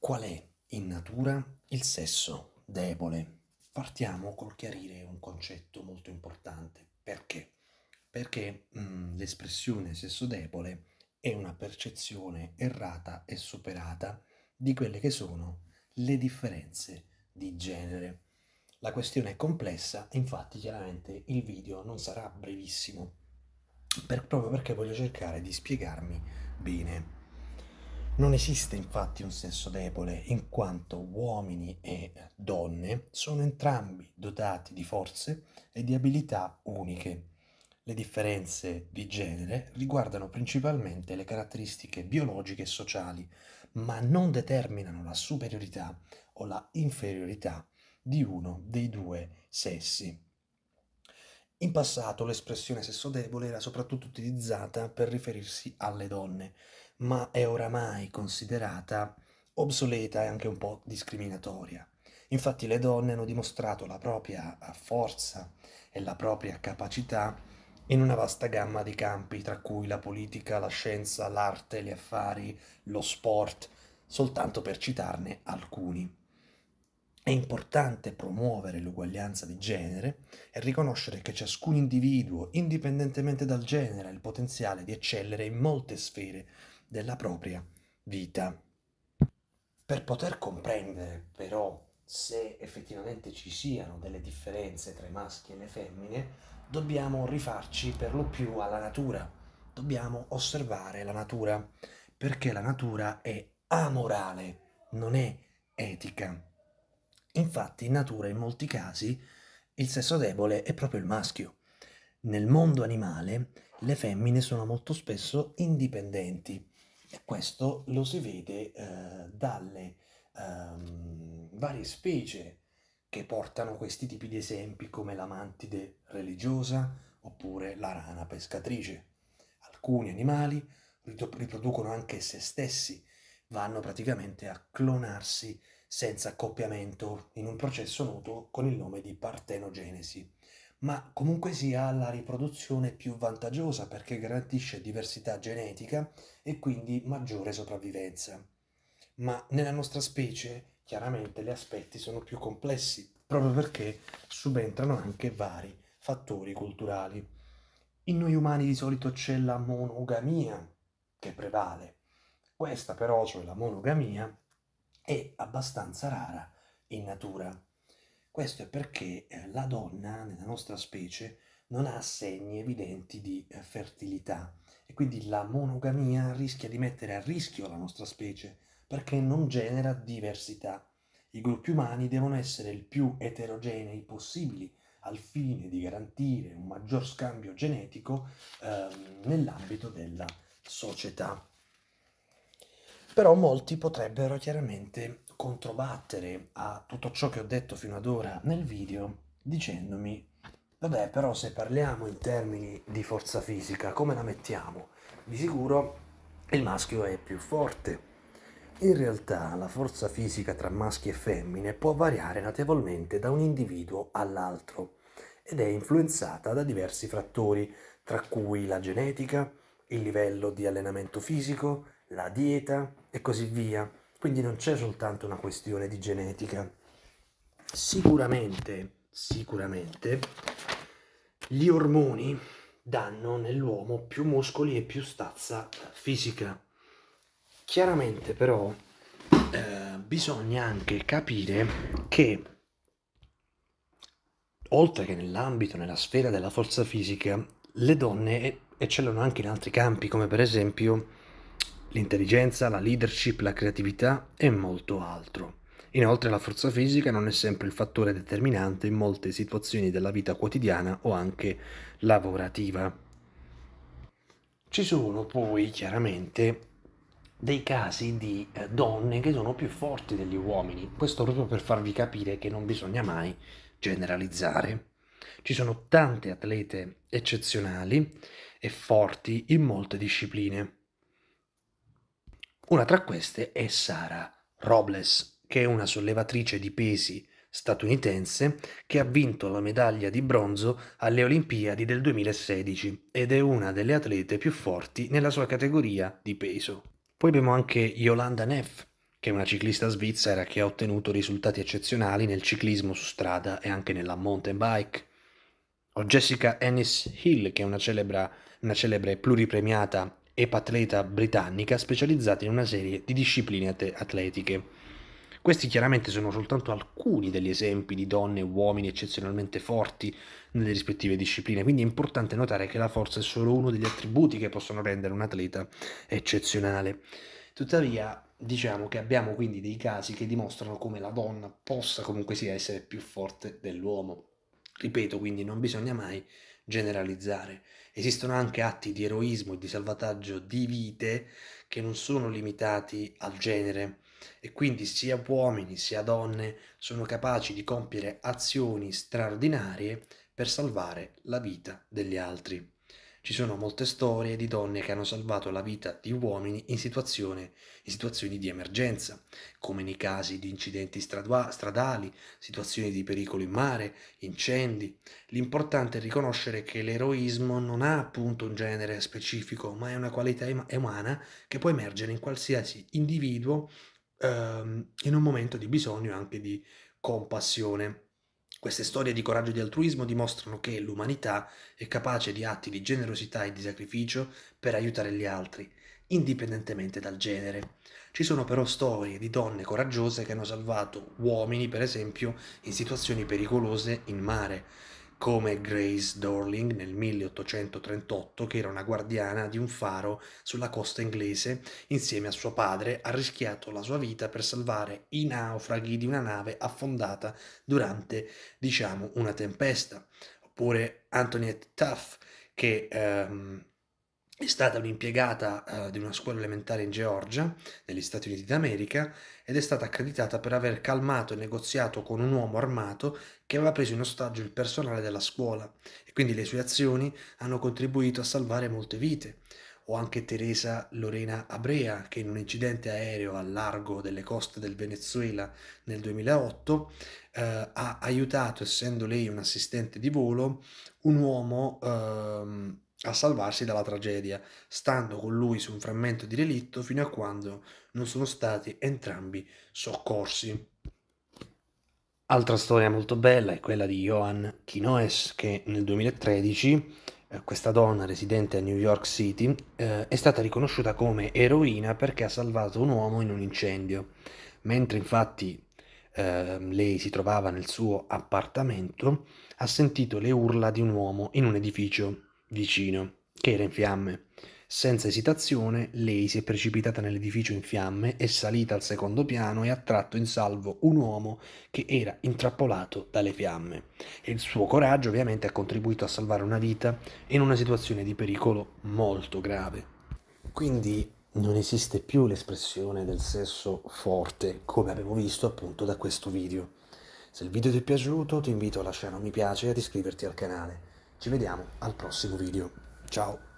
Qual è in natura il sesso debole? Partiamo col chiarire un concetto molto importante. Perché? Perché mh, mm, l'espressione sesso debole è una percezione errata e superata di quelle che sono le differenze di genere. La questione è complessa, infatti chiaramente il video non sarà brevissimo, per, proprio perché voglio cercare di spiegarmi bene. Non esiste infatti un sesso debole, in quanto uomini e donne sono entrambi dotati di forze e di abilità uniche. Le differenze di genere riguardano principalmente le caratteristiche biologiche e sociali, ma non determinano la superiorità o la inferiorità di uno dei due sessi. In passato l'espressione sesso debole era soprattutto utilizzata per riferirsi alle donne, ma è oramai considerata obsoleta e anche un po' discriminatoria. Infatti le donne hanno dimostrato la propria eh, forza e la propria capacità in una vasta gamma di campi, tra cui la politica, la scienza, l'arte, gli affari, lo sport, soltanto per citarne alcuni. È importante promuovere l'uguaglianza di genere e riconoscere che ciascun individuo, indipendentemente dal genere, ha il potenziale di eccellere in molte sfere della propria vita. Per poter comprendere però se effettivamente ci siano delle differenze tra i maschi e le femmine, dobbiamo rifarci per lo più alla natura, dobbiamo osservare la natura, perché la natura è amorale, non è etica. Infatti in natura in molti casi il sesso debole è proprio il maschio. Nel mondo animale le femmine sono molto spesso indipendenti, questo lo si vede eh, dalle um, varie specie che portano questi tipi di esempi come la mantide religiosa oppure la rana pescatrice. Alcuni animali riproducono anche se stessi, vanno praticamente a clonarsi senza accoppiamento in un processo noto con il nome di partenogenesi ma comunque sia la riproduzione più vantaggiosa perché garantisce diversità genetica e quindi maggiore sopravvivenza. Ma nella nostra specie chiaramente gli aspetti sono più complessi proprio perché subentrano anche vari fattori culturali. In noi umani di solito c'è la monogamia che prevale. Questa però, cioè la monogamia, è abbastanza rara in natura. Questo è perché eh, la donna nella nostra specie non ha segni evidenti di eh, fertilità e quindi la monogamia rischia di mettere a rischio la nostra specie perché non genera diversità. I gruppi umani devono essere il più eterogenei possibili al fine di garantire un maggior scambio genetico eh, nell'ambito della società. Però molti potrebbero chiaramente controbattere a tutto ciò che ho detto fino ad ora nel video dicendomi vabbè però se parliamo in termini di forza fisica come la mettiamo? Di sicuro il maschio è più forte. In realtà la forza fisica tra maschi e femmine può variare notevolmente da un individuo all'altro ed è influenzata da diversi fattori, tra cui la genetica, il livello di allenamento fisico, la dieta e così via. Quindi non c'è soltanto una questione di genetica. Sicuramente, sicuramente, gli ormoni danno nell'uomo più muscoli e più stazza fisica. Chiaramente però eh, bisogna anche capire che oltre che nell'ambito, nella sfera della forza fisica, le donne eccellono anche in altri campi, come per esempio L'intelligenza, la leadership, la creatività e molto altro. Inoltre la forza fisica non è sempre il fattore determinante in molte situazioni della vita quotidiana o anche lavorativa. Ci sono poi chiaramente dei casi di eh, donne che sono più forti degli uomini, questo proprio per farvi capire che non bisogna mai generalizzare. Ci sono tante atlete eccezionali e forti in molte discipline. Una tra queste è Sara Robles, che è una sollevatrice di pesi statunitense che ha vinto la medaglia di bronzo alle Olimpiadi del 2016 ed è una delle atlete più forti nella sua categoria di peso. Poi abbiamo anche Yolanda Neff, che è una ciclista svizzera che ha ottenuto risultati eccezionali nel ciclismo su strada e anche nella mountain bike. O Jessica Ennis Hill, che è una, celebra, una celebre pluripremiata epatleta britannica specializzata in una serie di discipline atletiche. Questi chiaramente sono soltanto alcuni degli esempi di donne e uomini eccezionalmente forti nelle rispettive discipline, quindi è importante notare che la forza è solo uno degli attributi che possono rendere un atleta eccezionale. Tuttavia, diciamo che abbiamo quindi dei casi che dimostrano come la donna possa comunque sia essere più forte dell'uomo. Ripeto, quindi non bisogna mai generalizzare. Esistono anche atti di eroismo e di salvataggio di vite che non sono limitati al genere e quindi sia uomini sia donne sono capaci di compiere azioni straordinarie per salvare la vita degli altri. Ci sono molte storie di donne che hanno salvato la vita di uomini in, in situazioni di emergenza, come nei casi di incidenti stradali, situazioni di pericolo in mare, incendi. L'importante è riconoscere che l'eroismo non ha appunto un genere specifico, ma è una qualità umana che può emergere in qualsiasi individuo ehm, in un momento di bisogno anche di compassione. Queste storie di coraggio e di altruismo dimostrano che l'umanità è capace di atti di generosità e di sacrificio per aiutare gli altri, indipendentemente dal genere. Ci sono però storie di donne coraggiose che hanno salvato uomini, per esempio, in situazioni pericolose in mare come Grace Dorling nel 1838, che era una guardiana di un faro sulla costa inglese, insieme a suo padre, ha rischiato la sua vita per salvare i naufraghi di una nave affondata durante, diciamo, una tempesta. Oppure Antoinette Tuff, che ehm, è stata un'impiegata uh, di una scuola elementare in Georgia, negli Stati Uniti d'America, ed è stata accreditata per aver calmato e negoziato con un uomo armato che aveva preso in ostaggio il personale della scuola, e quindi le sue azioni hanno contribuito a salvare molte vite. O anche Teresa Lorena Abrea, che in un incidente aereo al largo delle coste del Venezuela nel 2008 uh, eh, ha aiutato, essendo lei un assistente di volo, un uomo... Uh, a salvarsi dalla tragedia, stando con lui su un frammento di relitto fino a quando non sono stati entrambi soccorsi. Altra storia molto bella è quella di Johan Quinoes che nel 2013 eh, questa donna residente a New York City eh, è stata riconosciuta come eroina perché ha salvato un uomo in un incendio. Mentre infatti eh, lei si trovava nel suo appartamento, ha sentito le urla di un uomo in un edificio vicino, che era in fiamme. Senza esitazione, lei si è precipitata nell'edificio in fiamme, è salita al secondo piano e ha tratto in salvo un uomo che era intrappolato dalle fiamme. E il suo coraggio ovviamente ha contribuito a salvare una vita in una situazione di pericolo molto grave. Quindi non esiste più l'espressione del sesso forte, come abbiamo visto appunto da questo video. Se il video ti è piaciuto ti invito a lasciare un mi piace e ad iscriverti al canale. Ci vediamo al prossimo video. Ciao!